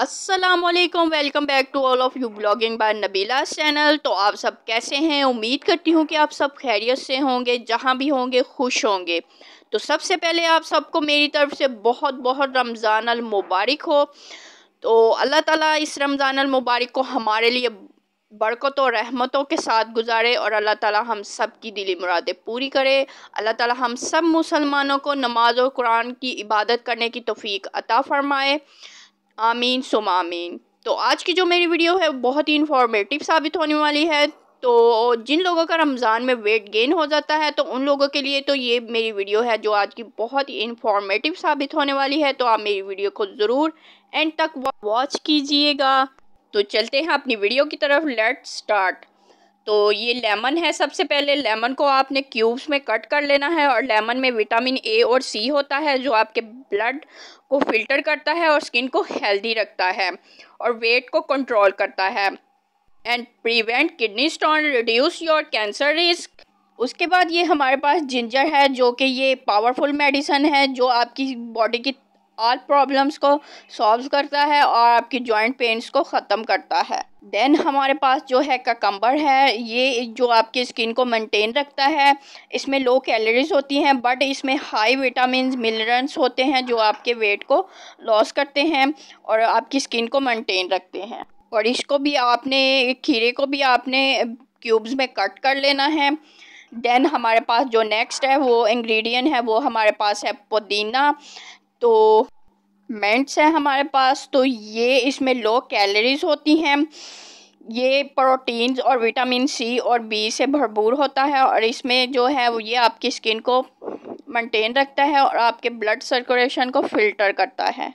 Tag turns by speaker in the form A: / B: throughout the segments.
A: अस्सलाम वालेकुम welcome back to all of you blogging by Nabila channel तो आप सब कैसे हैं उम्मीद करती हूँ कि आप सब खैरियत से होंगे जहाँ भी होंगे खुश होंगे तो सबसे पहले आप सबको मेरी तरफ से बहुत बहुत रमज़ान अल मुबारक हो तो अल्लाह ताला इस रमज़ान अल मुबारक को हमारे लिए बरकत और रहमतों के साथ गुजारे और अल्लाह ताला हम सब की दिली मुरादें पूरी करे अल्लाह ताला हम सब मुसलमानों को नमाज और कुरान की इबादत करने की तोफ़ी अता फ़रमाए आमीन सुम आमीन तो आज की जो मेरी वीडियो है बहुत ही इन्फॉर्मेटिव साबित होने वाली है तो जिन लोगों का रमज़ान में वेट गेन हो जाता है तो उन लोगों के लिए तो ये मेरी वीडियो है जो आज की बहुत ही इन्फॉर्मेटिव साबित होने वाली है तो आप मेरी वीडियो को ज़रूर एंड तक वॉच कीजिएगा तो चलते हैं अपनी वीडियो की तरफ लेट स्टार्ट तो ये लेमन है सबसे पहले लेमन को आपने क्यूब्स में कट कर लेना है और लेमन में विटामिन ए और सी होता है जो आपके ब्लड को फिल्टर करता है और स्किन को हेल्दी रखता है और वेट को कंट्रोल करता है and prevent kidney stone reduce your cancer risk उसके बाद ये हमारे पास जिंजर है जो कि ये पावरफुल मेडिसन है जो आपकी बॉडी की ऑल प्रॉब्लम्स को सॉल्व करता है और आपकी जॉइंट पेंस को ख़त्म करता है देन हमारे पास जो है ककम्बर है ये जो आपकी स्किन को मेंटेन रखता है इसमें लो कैलोरीज होती हैं बट इसमें हाई विटामिन मिनरल्स होते हैं जो आपके वेट को लॉस करते हैं और आपकी स्किन को मेंटेन रखते हैं और इसको भी आपने खीरे को भी आपने क्यूब्स में कट कर लेना है देन हमारे पास जो नेक्स्ट है वो इंग्रेडिएंट है वो हमारे पास है पुदीना तो मेंट्स हैं हमारे पास तो ये इसमें लो कैलोरीज होती हैं ये प्रोटीन्स और विटामिन सी और बी से भरपूर होता है और इसमें जो है वो ये आपकी स्किन को मेंटेन रखता है और आपके ब्लड सर्कुलेशन को फिल्टर करता है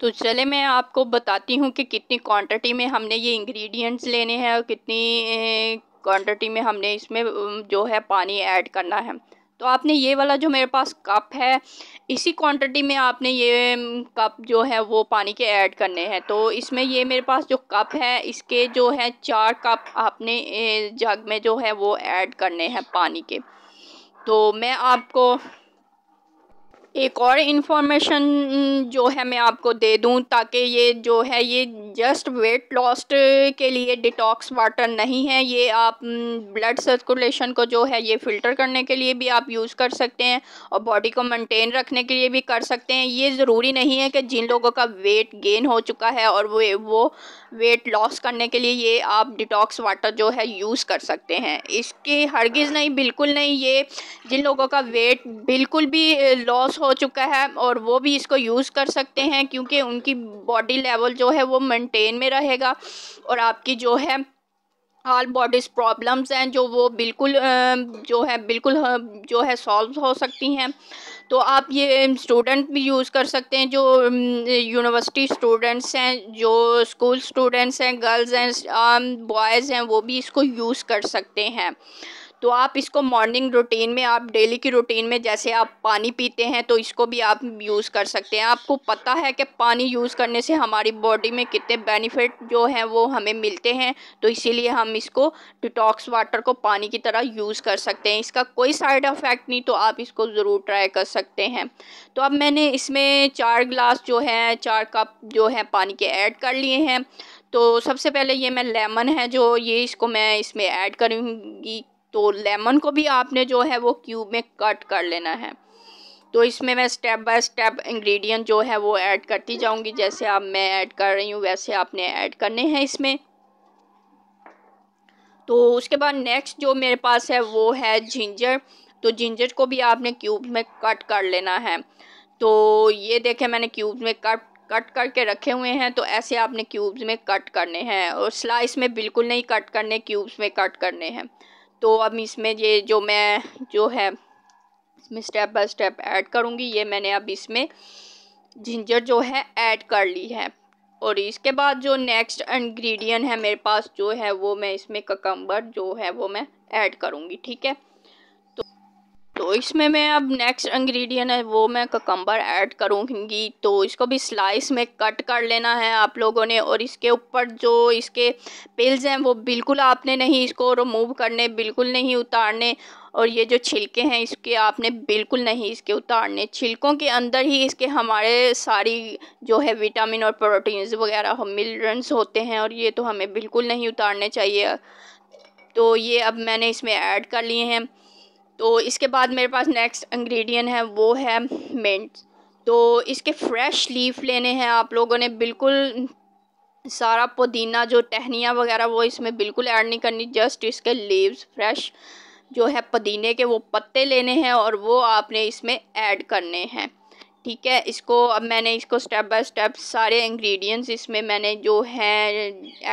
A: तो चले मैं आपको बताती हूँ कि कितनी क्वांटिटी में हमने ये इंग्रेडिएंट्स लेने हैं और कितनी क्वांटिटी में हमने इसमें जो है पानी ऐड करना है तो आपने ये वाला जो मेरे पास कप है इसी क्वांटिटी में आपने ये कप जो है वो पानी के ऐड करने हैं तो इसमें ये मेरे पास जो कप है इसके जो है चार कप आपने जग में जो है वो ऐड करने हैं पानी के तो मैं आपको एक और इन्फॉर्मेशन mm, जो है मैं आपको दे दूं ताकि ये जो है ये जस्ट वेट लॉस के लिए डिटॉक्स वाटर नहीं है ये आप ब्लड mm, सर्कुलेशन को जो है ये फ़िल्टर करने के लिए भी आप यूज़ कर सकते हैं और बॉडी को मेंटेन रखने के लिए भी कर सकते हैं ये ज़रूरी नहीं है कि जिन लोगों का वेट गेन हो चुका है और वो वो वेट लॉस करने के लिए ये आप डिटॉक्स वाटर जो है यूज़ कर सकते हैं इसके हरगिज़ नहीं बिल्कुल नहीं ये जिन लोगों का वेट बिल्कुल भी लॉस eh, हो चुका है और वो भी इसको यूज़ कर सकते हैं क्योंकि उनकी बॉडी लेवल जो है वो मेंटेन में रहेगा और आपकी जो है ऑल बॉडीज़ प्रॉब्लम्स हैं जो वो बिल्कुल जो है बिल्कुल जो है सॉल्व हो सकती हैं तो आप ये स्टूडेंट भी यूज़ कर सकते हैं जो यूनिवर्सिटी स्टूडेंट्स हैं जो स्कूल स्टूडेंट्स हैं गर्ल्स हैं बॉयज़ हैं वो भी इसको यूज़ कर सकते हैं तो आप इसको मॉर्निंग रूटीन में आप डेली की रूटीन में जैसे आप पानी पीते हैं तो इसको भी आप यूज़ कर सकते हैं आपको पता है कि पानी यूज़ करने से हमारी बॉडी में कितने बेनिफिट जो हैं वो हमें मिलते हैं तो इसीलिए हम इसको डिटॉक्स वाटर को पानी की तरह यूज़ कर सकते हैं इसका कोई साइड इफ़ेक्ट नहीं तो आप इसको ज़रूर ट्राई कर सकते हैं तो अब मैंने इसमें चार ग्लास जो है चार कप जो है पानी के ऐड कर लिए हैं तो सबसे पहले ये मैं लेमन है जो ये इसको मैं इसमें ऐड करूँगी तो लेमन को भी आपने जो है वो क्यूब में कट कर लेना है तो इसमें मैं स्टेप बाय स्टेप इंग्रेडिएंट जो है वो ऐड करती जाऊंगी जैसे आप मैं ऐड कर रही हूँ वैसे आपने ऐड करने हैं इसमें तो उसके बाद नेक्स्ट जो मेरे पास है वो है जिंजर तो जिंजर को भी आपने क्यूब में कट कर लेना है तो ये देखें मैंने क्यूब में कट कट करके रखे हुए हैं तो ऐसे आपने क्यूब्स में कट करने हैं और स्लाइस में बिल्कुल नहीं कट करने क्यूब्स में कट करने हैं तो अब इसमें ये जो मैं जो है इसमें स्टेप बाय स्टेप ऐड करूँगी ये मैंने अब इसमें जिंजर जो है ऐड कर ली है और इसके बाद जो नेक्स्ट इंग्रेडिएंट है मेरे पास जो है वो मैं इसमें ककम्बर जो है वो मैं ऐड करूँगी ठीक है तो इसमें मैं अब नेक्स्ट इंग्रेडिएंट है वो मैं ककम्बर ऐड करूँगी तो इसको भी स्लाइस में कट कर लेना है आप लोगों ने और इसके ऊपर जो इसके पिल्स हैं वो बिल्कुल आपने नहीं इसको रिमूव करने बिल्कुल नहीं उतारने और ये जो छिलके हैं इसके आपने बिल्कुल नहीं इसके उतारने छिलकों के अंदर ही इसके हमारे सारी जो है विटामिन और प्रोटीन्स वगैरह मिलरन्स होते हैं और ये तो हमें बिल्कुल नहीं उतारने चाहिए तो ये अब मैंने इसमें ऐड कर लिए हैं तो इसके बाद मेरे पास नेक्स्ट इंग्रेडिएंट है वो है मिंट तो इसके फ्रेश लीफ लेने हैं आप लोगों ने बिल्कुल सारा पुदीना जो टहनिया वगैरह वो इसमें बिल्कुल ऐड नहीं करनी जस्ट इसके लीव्स फ्रेश जो है पुदीने के वो पत्ते लेने हैं और वो आपने इसमें ऐड करने हैं ठीक है इसको अब मैंने इसको स्टेप बाय स्टेप सारे इंग्रेडिएंट्स इसमें मैंने जो है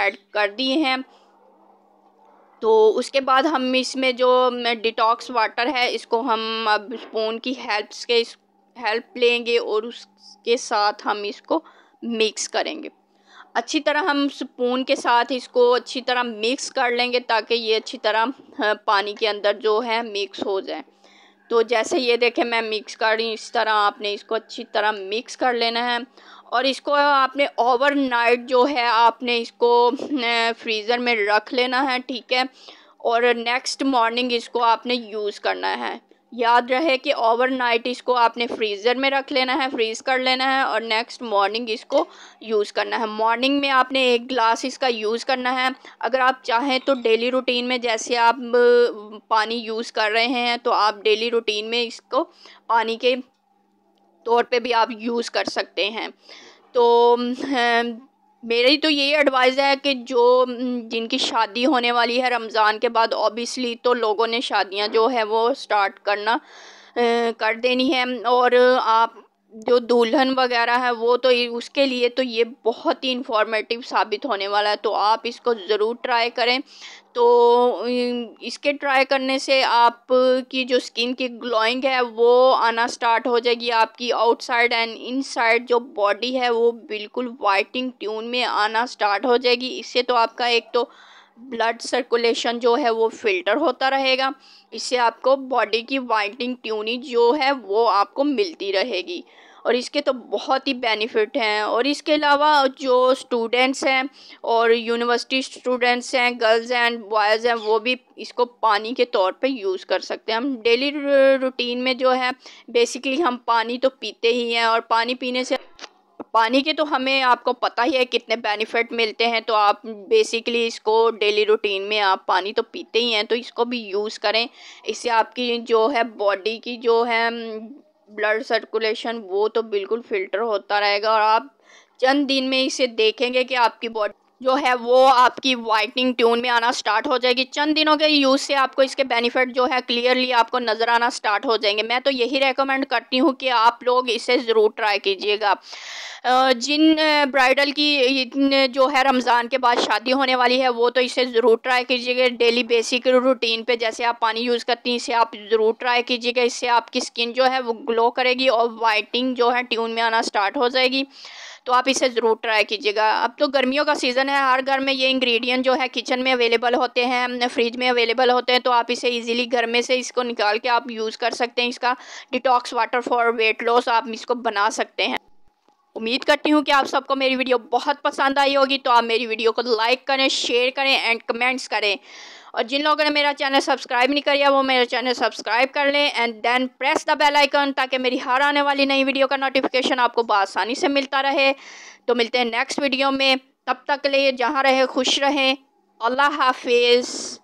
A: ऐड कर दिए हैं तो उसके बाद हम इसमें जो डिटॉक्स वाटर है इसको हम अब स्पून की हेल्प के हेल्प लेंगे और उसके साथ हम इसको मिक्स करेंगे अच्छी तरह हम स्पून के साथ इसको अच्छी तरह मिक्स कर लेंगे ताकि ये अच्छी तरह पानी के अंदर जो है मिक्स हो जाए तो जैसे ये देखें मैं मिक्स कर रही हूँ इस तरह आपने इसको अच्छी तरह मिक्स कर लेना है और इसको आपने ओवरनाइट जो है आपने इसको फ्रीज़र में रख लेना है ठीक है और नेक्स्ट मॉर्निंग इसको आपने यूज़ करना है याद रहे कि ओवरनाइट इसको आपने फ्रीज़र में रख लेना है फ्रीज़ कर लेना है और नेक्स्ट मॉर्निंग इसको यूज़ करना है मॉर्निंग में आपने एक गिलास इसका यूज़ करना है अगर आप चाहें तो डेली रूटीन में जैसे आप पानी यूज़ कर रहे हैं तो आप डेली रूटीन में इसको पानी के तौर पे भी आप यूज़ कर सकते हैं तो मेरी तो यही एडवाइस है कि जो जिनकी शादी होने वाली है रमज़ान के बाद ऑब्वियसली तो लोगों ने शादियां जो है वो स्टार्ट करना कर देनी है और आप जो दुल्हन वगैरह है वो तो उसके लिए तो ये बहुत ही इंफॉर्मेटिव साबित होने वाला है तो आप इसको ज़रूर ट्राई करें तो इसके ट्राई करने से आपकी जो स्किन की ग्लोइंग है वो आना स्टार्ट हो जाएगी आपकी आउटसाइड एंड इनसाइड जो बॉडी है वो बिल्कुल वाइटिंग ट्यून में आना स्टार्ट हो जाएगी इससे तो आपका एक तो ब्लड सर्कुलेशन जो है वो फिल्टर होता रहेगा इससे आपको बॉडी की वाइटिंग ट्यूनिंग जो है वो आपको मिलती रहेगी और इसके तो बहुत ही बेनिफिट हैं और इसके अलावा जो स्टूडेंट्स हैं और यूनिवर्सिटी स्टूडेंट्स हैं गर्ल्स एंड बॉयज़ हैं वो भी इसको पानी के तौर पे यूज़ कर सकते हैं हम डेली रूटीन में जो है बेसिकली हम पानी तो पीते ही हैं और पानी पीने से पानी के तो हमें आपको पता ही है कितने बेनिफिट मिलते हैं तो आप बेसिकली इसको डेली रूटीन में आप पानी तो पीते ही हैं तो इसको भी यूज़ करें इससे आपकी जो है बॉडी की जो है ब्लड सर्कुलेशन वो तो बिल्कुल फिल्टर होता रहेगा और आप चंद दिन में इसे देखेंगे कि आपकी बॉडी जो है वो आपकी वाइटनिंग ट्यून में आना स्टार्ट हो जाएगी चंद दिनों के यूज़ से आपको इसके बेनिफिट जो है क्लियरली आपको नज़र आना स्टार्ट हो जाएंगे मैं तो यही रेकमेंड करती हूँ कि आप लोग इसे ज़रूर ट्राई कीजिएगा जिन ब्राइडल की जो है रमज़ान के बाद शादी होने वाली है वो तो इसे ज़रूर ट्राई कीजिएगा डेली बेसिक रूटीन पर जैसे आप पानी यूज़ करती हैं इसे आप ज़रूर ट्राई कीजिएगा इससे आपकी स्किन जो है वो ग्लो करेगी और वाइटिंग जो है ट्यून में आना स्टार्ट हो जाएगी तो आप इसे ज़रूर ट्राई कीजिएगा अब तो गर्मियों का सीज़न है हर घर में ये इंग्रेडिएंट जो है किचन में अवेलेबल होते हैं फ्रिज में अवेलेबल होते हैं तो आप इसे इजीली घर में से इसको निकाल के आप यूज़ कर सकते हैं इसका detox water for weight loss आप इसको बना सकते हैं उम्मीद करती हूँ कि आप सबको मेरी वीडियो बहुत पसंद आई होगी तो आप मेरी वीडियो को लाइक करें शेयर करें एंड कमेंट्स करें और जिन लोगों ने मेरा चैनल सब्सक्राइब नहीं किया वो मेरा चैनल सब्सक्राइब कर लें and then press the bell icon ताकि मेरी हर आने वाली नई वीडियो का नोटिफिकेशन आपको बसानी से मिलता रहे तो मिलते हैं नेक्स्ट वीडियो में तब तक के लिए जहाँ रहे खुश रहें अल्लाह हाफिज़